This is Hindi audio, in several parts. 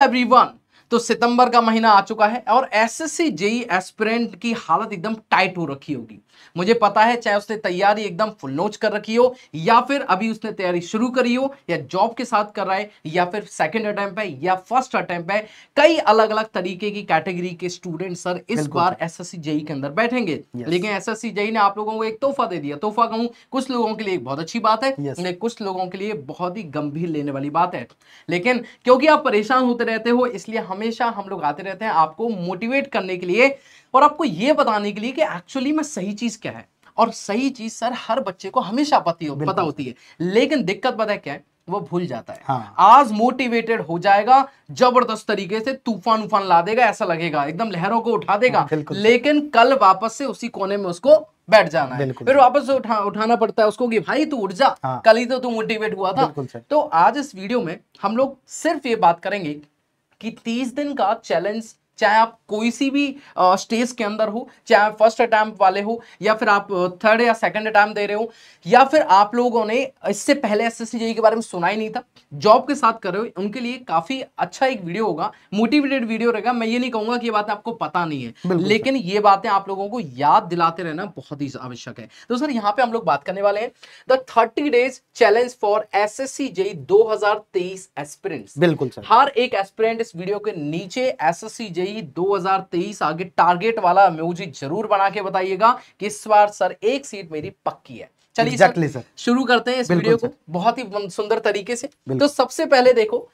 everyone तो सितंबर का महीना आ चुका है और एसएससी जेई एस्पिरेंट की हालत एकदम टाइट हो रखी होगी मुझे पता है चाहे उसने तैयारी एकदम फुल नोच कर रखी हो या फिर अभी उसने तैयारी शुरू करी हो या जॉब के साथ कर रहा है या फिर सेकेंड अटैम्प है या फर्स्ट अटैम्प है कई अलग अलग तरीके की कैटेगरी के स्टूडेंट सर इस बार सी जेई के अंदर बैठेंगे लेकिन सी जेई ने आप लोगों को एक तोहफा दे दिया तोहफा कहूँ कुछ लोगों के लिए बहुत अच्छी बात है कुछ लोगों के लिए बहुत ही गंभीर लेने वाली बात है लेकिन क्योंकि आप परेशान होते रहते हो इसलिए हम हमेशा हम लोग आते रहते हैं आपको मोटिवेट करने के लिए और आपको ये बताने के लिए कि एक्चुअली में सही चीज़ क्या है और सही चीज़ सर हर बच्चे को हमेशा पता हो पता होती है लेकिन दिक्कत पता है क्या है वो भूल जाता है हाँ। आज मोटिवेटेड हो जाएगा जबरदस्त तरीके से तूफान उफान ला देगा ऐसा लगेगा एकदम लहरों को उठा देगा हाँ, लेकिन कल वापस से उसी कोने में उसको बैठ जाना है फिर वापस से उठा, उठाना पड़ता है उसको कि भाई तू उठ जा हाँ। कल ही तो तू मोटिवेट हुआ था तो आज इस वीडियो में हम लोग सिर्फ ये बात करेंगे कि तीस दिन का चैलेंज चाहे आप कोई सी भी स्टेज के अंदर हो चाहे आप फर्स्ट अटैम्प वाले हो या फिर आप थर्ड या सेकंड अटैम्प दे रहे हो या फिर आप लोगों ने इससे पहले एस एस के बारे में सुना ही नहीं था जॉब के साथ कर रहे हो उनके लिए काफ़ी अच्छा एक वीडियो होगा मोटिवेटेड वीडियो रहेगा मैं ये नहीं कहूंगा कि ये बातें आपको पता नहीं है लेकिन ये बातें आप लोगों को याद दिलाते रहना बहुत ही आवश्यक है तो सर यहाँ पे हम लोग बात करने वाले हैं the thirty days challenge for S S C J दो हजार बिल्कुल हर एक एस्पिरेंट इस वीडियो के नीचे एस एस सी मई 2023 आगे टारगेट वाला म्यूजिक जरूर बना के बताइएगा कि इस बार सर एक सीट मेरी पक्की है चलिए exactly, सर सर शुरू करते हैं इस वीडियो को बहुत ही सुंदर तरीके से तो सबसे पहले देखो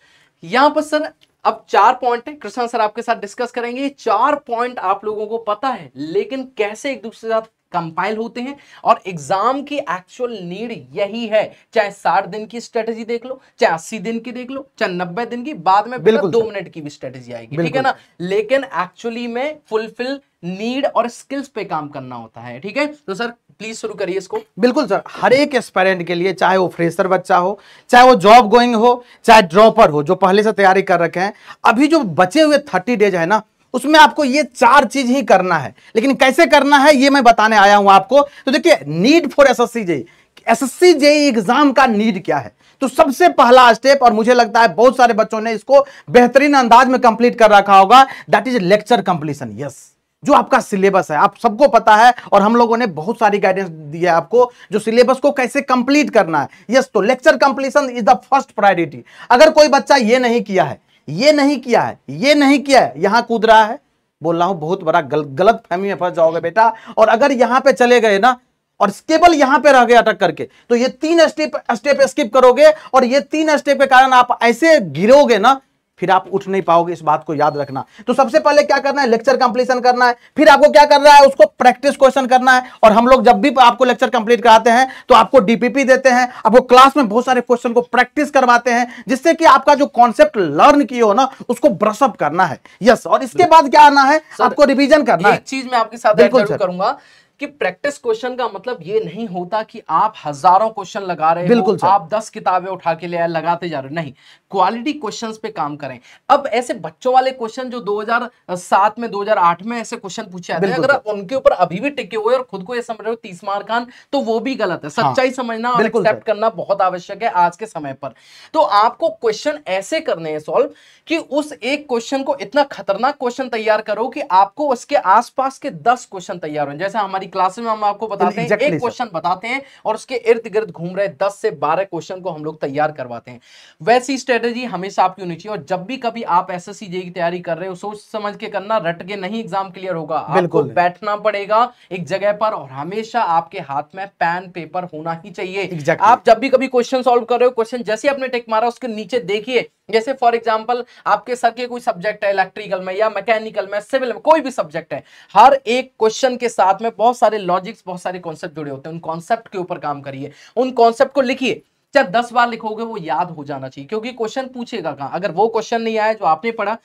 यहां पर सर अब चार पॉइंट है कृष्णा सर आपके साथ डिस्कस करेंगे चार पॉइंट आप लोगों को पता है लेकिन कैसे एक दूसरे के साथ कंपाइल होते हैं और एग्जाम की एक्चुअल नीड यही है चाहे साठ दिन की स्ट्रेटेजी देख लो चाहे अस्सी दिन की देख लो चाहे नब्बे दिन की बाद में बिल्कुल दो मिनट की भी स्ट्रेटेजी आएगी ठीक है ना लेकिन एक्चुअली में फुलफिल नीड और स्किल्स पे काम करना होता है ठीक है तो सर प्लीज शुरू करिए इसको बिल्कुल सर हर एक एस्पायरेंट के लिए चाहे वो फ्रेशर बच्चा हो चाहे वो जॉब गोइंग हो चाहे ड्रॉपर हो जो पहले से तैयारी कर रखे हैं अभी जो बचे हुए थर्टी डेज है ना उसमें आपको ये चार चीज ही करना है लेकिन कैसे करना है ये मैं बताने आया हूं आपको तो देखिए need for S S C JE S S C exam का नीड क्या है तो सबसे पहला स्टेप और मुझे लगता है बहुत सारे बच्चों ने इसको बेहतरीन अंदाज में कंप्लीट कर रखा होगा that is lecture completion yes जो आपका सिलेबस है आप सबको पता है और हम लोगों ने बहुत सारी गाइडेंस दी है आपको जो सिलेबस को कैसे कंप्लीट करना है यस तो lecture completion is the first priority अगर कोई बच्चा ये नहीं किया है ये नहीं किया है ये नहीं किया है यहां कूद रहा है बोल रहा हूं बहुत बड़ा गल, गलत फहमी में फंस जाओगे बेटा और अगर यहां पे चले गए ना और केवल यहां पे रह गए अटक करके तो ये तीन स्टेप स्टेप स्किप करोगे और ये तीन स्टेप के कारण आप ऐसे गिरोगे ना फिर आप उठ नहीं पाओगे इस बात को याद रखना तो सबसे पहले क्या करना है लेक्चर कंप्लीशन करना है फिर आपको क्या करना है उसको प्रैक्टिस क्वेश्चन करना है और हम लोग जब भी आपको लेक्चर कंप्लीट कराते हैं तो आपको डीपीपी देते हैं आपको क्लास में बहुत सारे क्वेश्चन को प्रैक्टिस करवाते हैं जिससे कि आपका जो कॉन्सेप्ट लर्न किया हो ना उसको ब्रशअप करना है यस और इसके बाद क्या आना है आपको रिविजन करना है चीज में आपके साथ करूंगा कि प्रैक्टिस क्वेश्चन का मतलब ये नहीं होता कि आप हजारों क्वेश्चन लगा रहे बिल्कुल हो, आप दस किताबें उठा के ले आए लगाते जा रहे हो नहीं क्वालिटी क्वेश्चन पे काम करें अब ऐसे बच्चों वाले क्वेश्चन जो 2007 में 2008 में ऐसे क्वेश्चन पूछे जाते हैं अगर उनके ऊपर अभी भी टिके हुए और खुद को ये समझ रहे हो तीस मार्कान तो वो भी गलत है हाँ। सच्चाई हाँ, समझना और एक्सेप्ट करना बहुत आवश्यक है आज के समय पर तो आपको क्वेश्चन ऐसे करने हैं सॉल्व कि उस एक क्वेश्चन को इतना खतरनाक क्वेश्चन तैयार करो कि आपको उसके आसपास के दस क्वेश्चन तैयार हो जैसे हमारी हमारी क्लास में हम आपको बताते हैं एक क्वेश्चन बताते हैं और उसके इर्द गिर्द घूम रहे दस से बारह क्वेश्चन को हम लोग तैयार करवाते हैं वैसी स्ट्रेटेजी हमेशा आपकी होनी चाहिए और जब भी कभी आप एस एस की तैयारी कर रहे हो सोच समझ के करना रट के नहीं एग्जाम क्लियर होगा आपको बैठना पड़ेगा एक जगह पर और हमेशा आपके हाथ में पेन पेपर होना ही चाहिए आप जब भी कभी क्वेश्चन सोल्व कर रहे हो क्वेश्चन जैसे आपने टेक मारा उसके नीचे देखिए जैसे फॉर एग्जाम्पल आपके सर के कोई सब्जेक्ट है इलेक्ट्रिकल में या मैकेनिकल में सिविल में कोई भी सब्जेक्ट है हर एक क्वेश्चन के साथ में बहुत सारे लॉजिक्स बहुत सारे कॉन्सेप्ट जुड़े होते हैं उन कॉन्सेप्ट के ऊपर काम करिए उन कॉन्सेप्ट को लिखिए चाहे दस बार लिखोगे वो याद हो जाना चाहिए क्योंकि क्वेश्चन पूछेगा कहाँ अगर वो क्वेश्चन नहीं आया जो आपने पढ़ा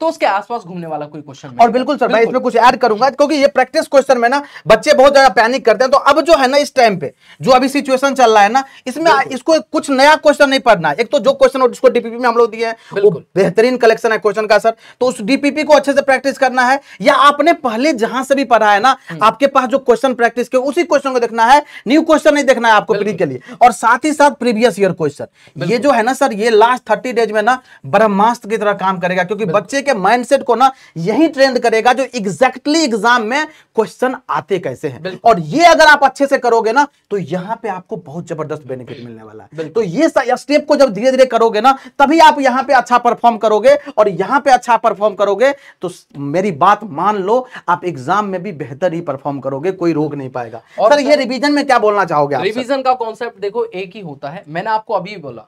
तो उसके आसपास घूमने वाला कोई क्वेश्चन और बिल्कुल सर मैं इसमें कुछ ऐड करूंगा क्योंकि ये प्रैक्टिस क्वेश्चन में ना बच्चे बहुत ज्यादा पैनिक करते हैं तो अब जो है ना इस टाइम पे जो अभी सिचुएशन चल रहा है ना इसमें इसको कुछ नया क्वेश्चन नहीं पढ़ना एक तो जो क्वेश्चन जिसको डीपीपी में हम लोग दिए हैं बेहतरीन कलेक्शन है क्वेश्चन का सर तो उस डीपीपी को अच्छे से प्रैक्टिस करना है या आपने पहले जहां से भी पढ़ा है ना हम्म। आपके पास जो क्वेश्चन प्रैक्टिस किया उसी क्वेश्चन को देखना है न्यू क्वेश्चन नहीं देखना है आपको प्री के लिए और साथ ही साथ प्रीवियस ईयर क्वेश्चन ये जो है ना सर ये लास्ट थर्टी डेज में ना ब्रह्मास्त्र की तरह काम करेगा क्योंकि बच्चे के माइंडसेट को ना यही ट्रेंड करेगा जो एग्जैक्टली एग्जाम में क्वेश्चन आते कैसे हैं और ये अगर आप अच्छे से करोगे ना तो यहाँ पे आपको बहुत जबरदस्त बेनिफिट मिलने वाला है तो ये स्टेप को जब धीरे धीरे करोगे ना तभी आप यहाँ पे अच्छा परफॉर्म करोगे और यहाँ पे अच्छा परफॉर्म करोगे तो मेरी बात मान लो आप एग्जाम में भी बेहतर ही परफॉर्म करोगे कोई रोक नहीं पाएगा और सर, सर ये रिवीजन में क्या बोलना चाहोगे रिविजन का कॉन्सेप्ट देखो एक ही होता है मैंने आपको अभी बोला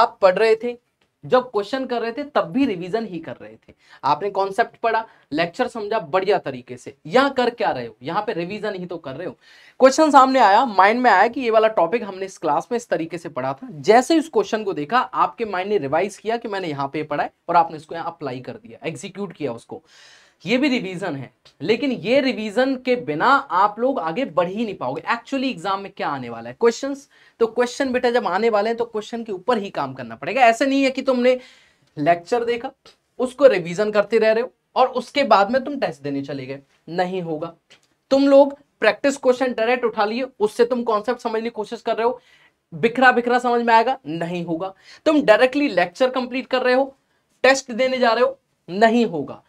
आप पढ़ रहे थे जब क्वेश्चन कर रहे थे तब भी रिवीजन ही कर रहे थे आपने कॉन्सेप्ट पढ़ा लेक्चर समझा बढ़िया तरीके से यहाँ कर क्या रहे हो यहाँ पे रिवीजन ही तो कर रहे हो क्वेश्चन सामने आया माइंड में आया कि ये वाला टॉपिक हमने इस क्लास में इस तरीके से पढ़ा था जैसे उस क्वेश्चन को देखा आपके माइंड ने रिवाइज किया कि मैंने यहाँ पे पढ़ा है और आपने इसको यहाँ अप्लाई कर दिया एग्जीक्यूट किया उसको ये भी रिवीजन है लेकिन ये रिवीजन के बिना आप लोग आगे बढ़ ही नहीं पाओगे एक्चुअली एग्जाम में क्या आने वाला है क्वेश्चंस तो क्वेश्चन बेटा जब आने वाले हैं तो क्वेश्चन के ऊपर ही काम करना पड़ेगा ऐसे नहीं है कि तुमने लेक्चर देखा उसको रिविजन करते रह रहे हो और उसके बाद में तुम टेस्ट देने चले गए नहीं होगा तुम लोग प्रैक्टिस क्वेश्चन डायरेक्ट उठा लिए उससे तुम कॉन्सेप्ट समझने की कोशिश कर रहे हो बिखरा बिखरा समझ में आएगा नहीं होगा तुम डायरेक्टली लेक्चर कंप्लीट कर रहे हो टेस्ट देने जा रहे हो नहीं होगा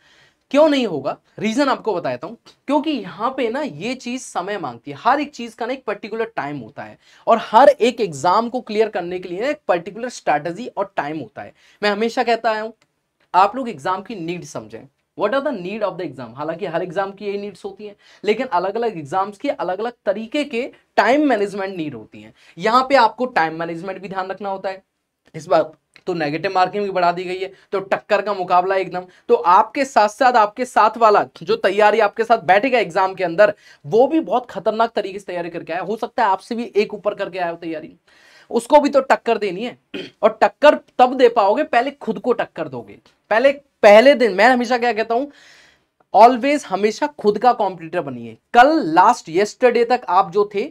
क्यों नहीं होगा रीजन आपको बताता हूं क्योंकि यहां पे ना ये चीज समय मांगती है हर एक चीज का ना एक पर्टिकुलर टाइम होता है और हर एक एग्जाम को क्लियर करने के लिए ना एक पर्टिकुलर स्ट्रेटजी और टाइम होता है मैं हमेशा कहता आया हूं आप लोग एग्जाम की नीड समझें what are the need of the exam हालांकि हर एग्जाम की यही नीड्स होती हैं लेकिन अलग अलग एग्जाम्स की अलग अलग तरीके के टाइम मैनेजमेंट नीड होती हैं यहाँ पे आपको टाइम मैनेजमेंट भी ध्यान रखना होता है इस बात तो नेगेटिव मार्किंग भी बढ़ा दी गई है तो टक्कर का मुकाबला एकदम तो आपके साथ साथ आपके साथ वाला जो तैयारी आपके साथ बैठेगा एग्जाम के अंदर वो भी बहुत खतरनाक तरीके से तैयारी करके आया हो सकता है आपसे भी एक ऊपर करके आया हो तैयारी उसको भी तो टक्कर देनी है और टक्कर तब दे पाओगे पहले खुद को टक्कर दोगे पहले पहले दिन मैं हमेशा क्या कहता हूं ऑलवेज हमेशा खुद का कॉम्पिटिटर बनिए कल लास्ट येस्टरडे तक आप जो थे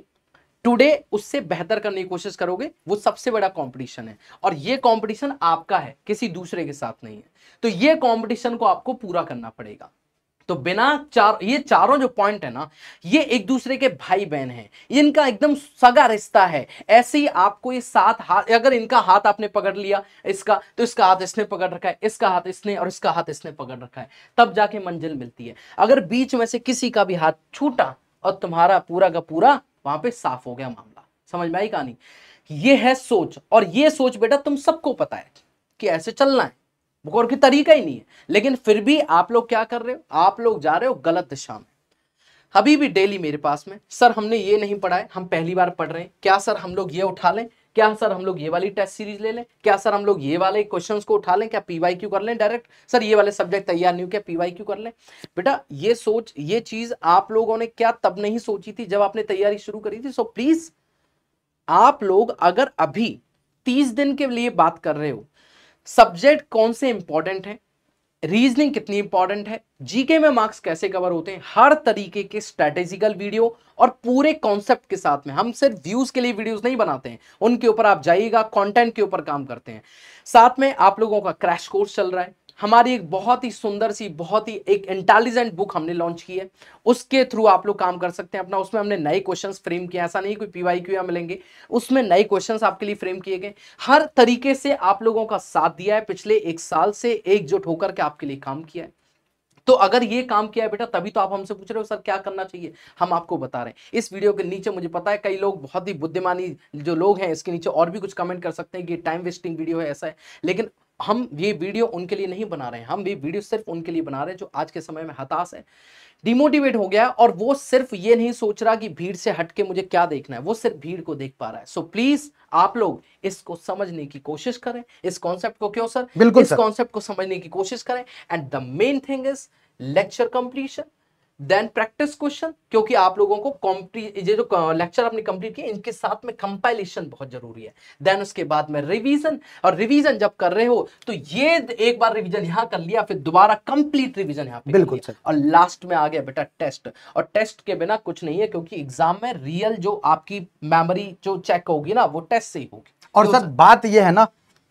टुडे उससे बेहतर करने की कोशिश करोगे वो सबसे बड़ा कंपटीशन है और ये कंपटीशन आपका है किसी दूसरे के साथ नहीं है तो ये कंपटीशन को आपको पूरा करना पड़ेगा तो बिना चार ये चारों जो पॉइंट है ना ये एक दूसरे के भाई बहन हैं इनका एकदम सगा रिश्ता है ऐसे ही आपको ये साथ हाथ अगर इनका हाथ आपने पकड़ लिया इसका तो इसका हाथ इसने पकड़ रखा है इसका हाथ इसने और इसका हाथ इसने पकड़ रखा है तब जाके मंजिल मिलती है अगर बीच में से किसी का भी हाथ छूटा और तुम्हारा पूरा का पूरा वहां पे साफ हो गया मामला समझ में आई कहानी ये है सोच और ये सोच बेटा तुम सबको पता है कि ऐसे चलना है और की तरीका ही नहीं है लेकिन फिर भी आप लोग क्या कर रहे हो आप लोग जा रहे हो गलत दिशा में अभी भी डेली मेरे पास में सर हमने ये नहीं पढ़ा है हम पहली बार पढ़ रहे हैं क्या सर हम लोग ये उठा लें क्या सर हम लोग ये वाली टेस्ट सीरीज ले लें क्या सर हम लोग ये वाले क्वेश्चंस को उठा लें क्या पीवाई क्यू कर लें डायरेक्ट सर ये वाले सब्जेक्ट तैयार नहीं हो क्या पीवाई क्यू कर लें बेटा ये सोच ये चीज आप लोगों ने क्या तब नहीं सोची थी जब आपने तैयारी शुरू करी थी सो प्लीज आप लोग अगर अभी तीस दिन के लिए बात कर रहे हो सब्जेक्ट कौन से इंपॉर्टेंट है रीजनिंग कितनी इंपॉर्टेंट है जीके में मार्क्स कैसे कवर होते हैं हर तरीके के स्ट्रेटेजिकल वीडियो और पूरे कॉन्सेप्ट के साथ में हम सिर्फ व्यूज के लिए वीडियोस नहीं बनाते हैं उनके ऊपर आप जाइएगा कंटेंट के ऊपर काम करते हैं साथ में आप लोगों का क्रैश कोर्स चल रहा है हमारी एक बहुत ही सुंदर सी बहुत ही एक इंटेलिजेंट बुक हमने लॉन्च की है उसके थ्रू आप लोग काम कर सकते हैं अपना उसमें हमने नए क्वेश्चन फ्रेम किए ऐसा नहीं कोई पीवाई क्यू मिलेंगे उसमें नए क्वेश्चन आपके लिए फ्रेम किए गए हर तरीके से आप लोगों का साथ दिया है पिछले एक साल से एकजुट होकर के आपके लिए काम किया है तो अगर ये काम किया है बेटा तभी तो आप हमसे पूछ रहे हो सर क्या करना चाहिए हम आपको बता रहे हैं इस वीडियो के नीचे मुझे पता है कई लोग बहुत ही बुद्धिमानी जो लोग हैं इसके नीचे और भी कुछ कमेंट कर सकते हैं कि टाइम वेस्टिंग वीडियो है ऐसा है लेकिन हम ये वीडियो उनके लिए नहीं बना रहे हैं हम ये वीडियो सिर्फ उनके लिए बना रहे हैं जो आज के समय में हताश है डिमोटिवेट हो गया और वो सिर्फ ये नहीं सोच रहा कि भीड़ से हटके मुझे क्या देखना है वो सिर्फ भीड़ को देख पा रहा है सो so, प्लीज आप लोग इसको समझने की कोशिश करें इस कॉन्सेप्ट को क्यों सर बिल्कुल इस कॉन्सेप्ट को समझने की कोशिश करें and the main thing is lecture completion then practice question क्योंकि आप लोगों को ये जो लेक्चर आपने कंप्लीट किया इनके साथ में कंपाइलेशन बहुत जरूरी है देन उसके बाद में रिवीजन और रिवीजन जब कर रहे हो तो ये एक बार रिवीजन यहां कर लिया फिर दोबारा कंप्लीट रिवीजन यहां पे बिल्कुल सर और लास्ट में आ गया बेटा टेस्ट और टेस्ट के बिना कुछ नहीं है क्योंकि एग्जाम में रियल जो आपकी मेमोरी जो चेक होगी ना वो टेस्ट से ही होगी और तो सर बात यह है ना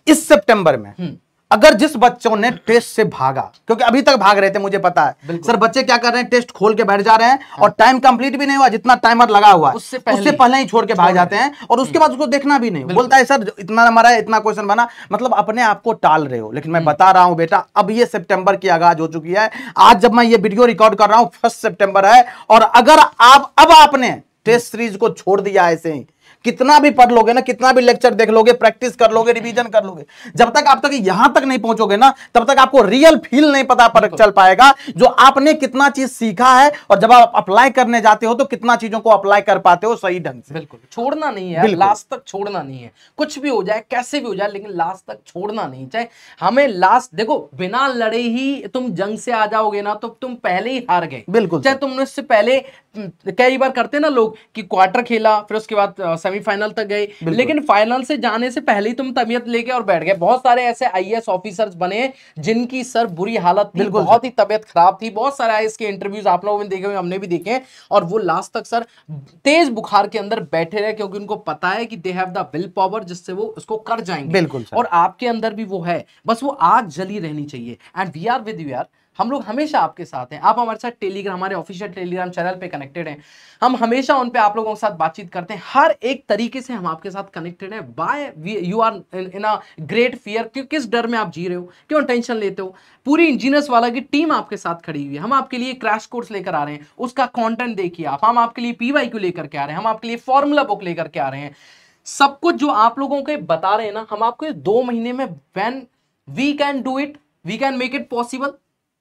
इस सितंबर में हम्म। अगर जिस बच्चों ने टेस्ट से भागा क्योंकि अभी तक भाग रहे थे मुझे पता है सर बच्चे क्या कर रहे हैं टेस्ट खोल के बैठ जा रहे हैं हाँ। और टाइम कंप्लीट भी नहीं हुआ जितना टाइमर लगा हुआ है उससे पहले, उससे पहले ही छोड़ के भाग जाते हैं और उसके बाद उसको देखना भी नहीं बोलता है सर इतना हमारा इतना क्वेश्चन बना मतलब अपने आप को टाल रहे हो लेकिन मैं हम्म। बता रहा हूं बेटा अब ये सेप्टेम्बर की आगाज हो चुकी है आज जब मैं ये वीडियो रिकॉर्ड कर रहा हूँ फर्स्ट सेप्टेम्बर है और अगर आप अब आपने टेस्ट सीरीज को छोड़ दिया ऐसे ही कितना भी पढ़ लोगे ना कितना भी लेक्चर देख लोगे प्रैक्टिस कर लोगे रिवीजन कर लोगे जब तक आप तक यहां तक नहीं पहुंचोगे ना तब तक आपको रियल फील नहीं पता पर चल पाएगा जो आपने कितना चीज सीखा है और जब आप अप्लाई करने जाते हो तो कितना चीजों को अप्लाई कर पाते हो सही ढंग से बिल्कुल छोड़ना नहीं है लास्ट तक छोड़ना नहीं है कुछ भी हो जाए कैसे भी हो जाए लेकिन लास्ट तक छोड़ना नहीं चाहे हमें लास्ट देखो बिना लड़े ही तुम जंग से आ जाओगे ना तो तुम पहले ही हार गए बिल्कुल चाहे तुमने उससे पहले कई बार करते ना लोग कि क्वार्टर खेला फिर उसके बाद सेमी फाइनल तक गए लेकिन फाइनल से जाने से पहले ही तुम तबियत लेके और बैठ गए बहुत सारे ऐसे आई ऑफिसर्स बने जिनकी सर बुरी हालत थी बहुत ही तबियत खराब थी बहुत सारे आई के इंटरव्यूज आप लोगों ने देखे हुए हमने भी देखे और वो लास्ट तक सर तेज बुखार के अंदर बैठे रहे क्योंकि उनको पता है कि they have the will power जिससे वो उसको कर जाएंगे बिल्कुल और आपके अंदर भी वो है बस वो आग जली रहनी चाहिए and we are with you are हम लोग हमेशा आपके साथ हैं आप हमारे साथ टेलीग्राम हमारे ऑफिशियल टेलीग्राम चैनल पे कनेक्टेड हैं हम हमेशा उन पे आप लोगों के साथ बातचीत करते हैं हर एक तरीके से हम आपके साथ कनेक्टेड हैं by you are in a great fear क्यों किस डर में आप जी रहे हो क्यों टेंशन लेते हो पूरी इंजीनियर्स वाला की टीम आपके साथ खड़ी हुई है हम आपके लिए क्रैश कोर्स लेकर आ रहे हैं उसका कॉन्टेंट देखिए आप हम आपके लिए पी क्यू लेकर के आ रहे हैं हम आपके लिए फॉर्मूला बुक लेकर के आ रहे हैं सब कुछ जो आप लोगों के बता रहे हैं ना हम आपको दो महीने में when we can do it we can make it possible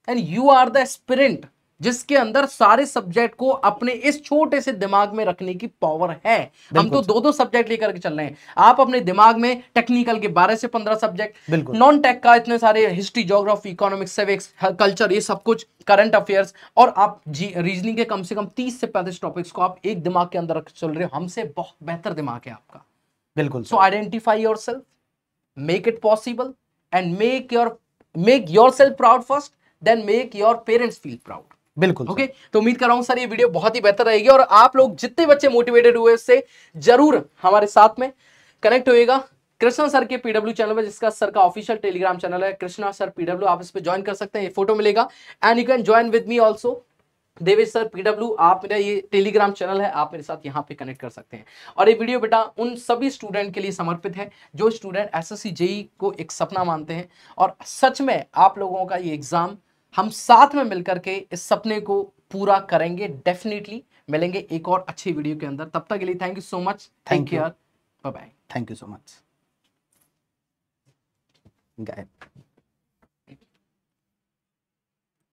and you are the spirit जिसके अंदर सारे सब्जेक्ट को अपने इस छोटे से दिमाग में रखने की पावर है हम तो दो दो सब्जेक्ट लेकर के चल रहे हैं आप अपने दिमाग में टेक्निकल के बारह से पंद्रह सब्जेक्ट नॉन टेक का इतने सारे history geography economics civics culture ये सब कुछ करंट अफेयर्स और आप रीजनिंग के कम से कम तीस से पैंतीस टॉपिक्स को आप एक दिमाग के अंदर चल रहे हो हमसे बहुत बेहतर दिमाग है आपका बिल्कुल so identify your self make it possible and make your make your self proud first then make your parents feel proud बिल्कुल ओके okay? तो उम्मीद कर रहा हूं सर ये वीडियो बहुत ही बेहतर रहेगी और आप लोग जितने बच्चे मोटिवेटेड हुए उससे जरूर हमारे साथ में कनेक्ट होएगा कृष्णा सर के पीडब्ल्यू चैनल पर जिसका सर का ऑफिशियल टेलीग्राम चैनल है कृष्णा सर पीडब्ल्यू आप इस पे ज्वाइन कर सकते हैं ये फोटो मिलेगा and you can join with me also Devesh sir PW आप मेरा ये टेलीग्राम चैनल है आप मेरे साथ यहाँ पे कनेक्ट कर सकते हैं और ये वीडियो बेटा उन सभी स्टूडेंट के लिए समर्पित है जो स्टूडेंट एस एस को एक सपना मानते हैं और सच में आप लोगों का ये एग्ज़ाम हम साथ में मिलकर के इस सपने को पूरा करेंगे डेफिनेटली मिलेंगे एक और अच्छी वीडियो के अंदर तब तक के लिए thank you so much thank you bye thank you so much गायब